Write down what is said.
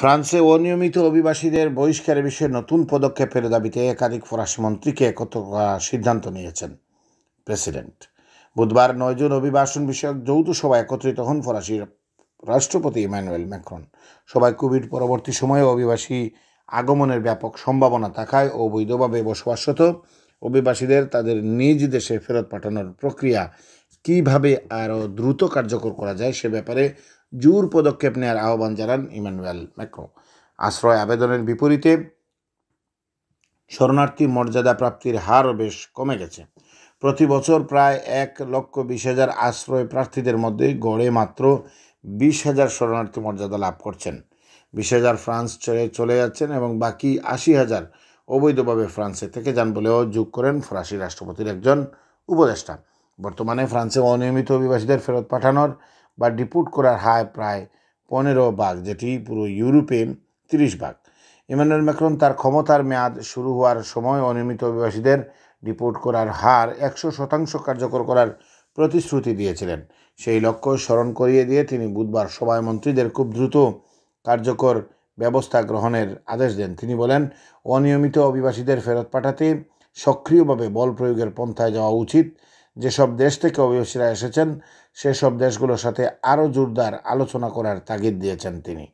ফ্রান্সে অনিয়মিত অভিবাসীদের বহিষ্কারের বিষয়ে নতুন পদক্ষেপের দাবিতে একাধিক ফরাসি মন্ত্রীকে একত করার সিদ্ধান্ত নিয়েছেন প্রেসিডেন্ট বুধবার নয়জন অভিবাসন বিষয়ক যৌথ সভায় একত্রিত হন ফরাসি রাষ্ট্রপতি ইমানুয়েল ম্যাক্রন সবাই কোভিড পরবর্তী সময়ে অভিবাসী আগমনের ব্যাপক সম্ভাবনা থাকায় অবৈধভাবে বসবাসত অভিবাসীদের তাদের নিজ দেশে ফেরত পাঠানোর প্রক্রিয়া কিভাবে আরও দ্রুত কার্যকর করা যায় সে ব্যাপারে জোর পদক্ষেপ নেওয়ার আহ্বান জানান ইমানুয়েল ম্যাক্রো আশ্রয় আবেদনের বিপরীতে শরণার্থী মর্যাদা প্রাপ্তির হারও বেশ কমে গেছে প্রতি বছর প্রায় এক লক্ষ বিশ হাজার আশ্রয় প্রার্থীদের মধ্যে গড়ে মাত্র বিশ হাজার শরণার্থী মর্যাদা লাভ করছেন বিশ হাজার ফ্রান্স ছেড়ে চলে যাচ্ছেন এবং বাকি আশি হাজার অবৈধভাবে ফ্রান্সে থেকে যান বলেও যোগ করেন ফরাসি রাষ্ট্রপতির একজন উপদেষ্টা বর্তমানে ফ্রান্সে অনিয়মিত অভিবাসীদের ফেরত পাঠানোর বা ডিপোর্ট করার হার প্রায় পনেরো ভাগ যেটি পুরো ইউরোপে তিরিশ ভাগ ইমানুয়েল ম্যাক্রন তার ক্ষমতার মেয়াদ শুরু হওয়ার সময় অনিয়মিত অভিবাসীদের ডিপোর্ট করার হার একশো শতাংশ কার্যকর করার প্রতিশ্রুতি দিয়েছিলেন সেই লক্ষ্য স্মরণ করিয়ে দিয়ে তিনি বুধবার সভায় মন্ত্রীদের খুব দ্রুত কার্যকর ব্যবস্থা গ্রহণের আদেশ দেন তিনি বলেন অনিয়মিত অভিবাসীদের ফেরত পাঠাতে সক্রিয়ভাবে বল প্রয়োগের পন্থায় যাওয়া উচিত যেসব দেশ থেকে অভিবাসীরা এসেছেন সেসব দেশগুলোর সাথে আরও জোরদার আলোচনা করার তাগিদ দিয়েছেন তিনি